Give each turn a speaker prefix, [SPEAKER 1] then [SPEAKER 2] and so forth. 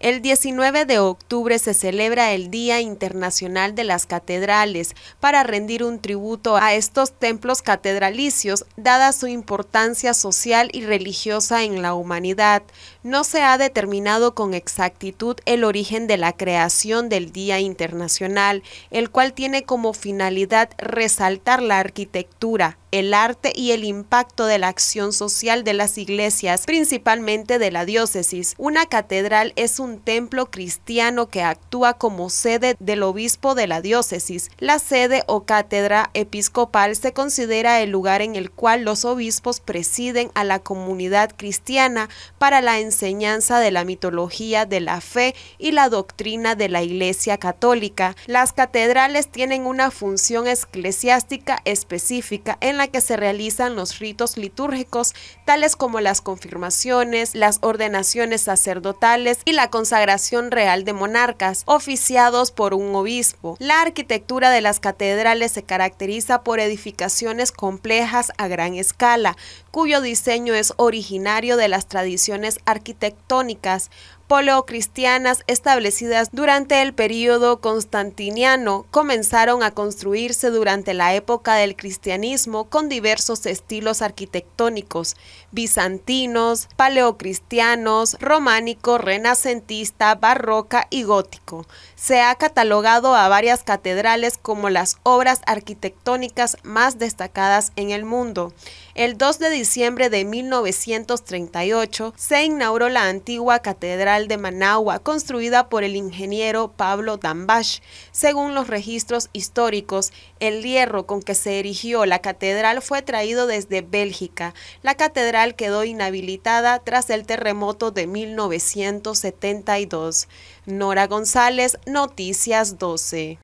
[SPEAKER 1] El 19 de octubre se celebra el Día Internacional de las Catedrales para rendir un tributo a estos templos catedralicios, dada su importancia social y religiosa en la humanidad. No se ha determinado con exactitud el origen de la creación del Día Internacional, el cual tiene como finalidad resaltar la arquitectura, el arte y el impacto de la acción social de las iglesias, principalmente de la diócesis. Una catedral es un templo cristiano que actúa como sede del obispo de la diócesis. La sede o cátedra episcopal se considera el lugar en el cual los obispos presiden a la comunidad cristiana para la enseñanza de la mitología de la fe y la doctrina de la Iglesia Católica. Las catedrales tienen una función eclesiástica específica en que se realizan los ritos litúrgicos, tales como las confirmaciones, las ordenaciones sacerdotales y la consagración real de monarcas, oficiados por un obispo. La arquitectura de las catedrales se caracteriza por edificaciones complejas a gran escala, cuyo diseño es originario de las tradiciones arquitectónicas, polocristianas establecidas durante el período constantiniano comenzaron a construirse durante la época del cristianismo con diversos estilos arquitectónicos, bizantinos, paleocristianos, románico, renacentista, barroca y gótico. Se ha catalogado a varias catedrales como las obras arquitectónicas más destacadas en el mundo. El 2 de diciembre de 1938 se inauguró la antigua Catedral de Managua, construida por el ingeniero Pablo Dambasch. Según los registros históricos, el hierro con que se erigió la catedral fue traído desde Bélgica. La catedral quedó inhabilitada tras el terremoto de 1972. Nora González, Noticias 12.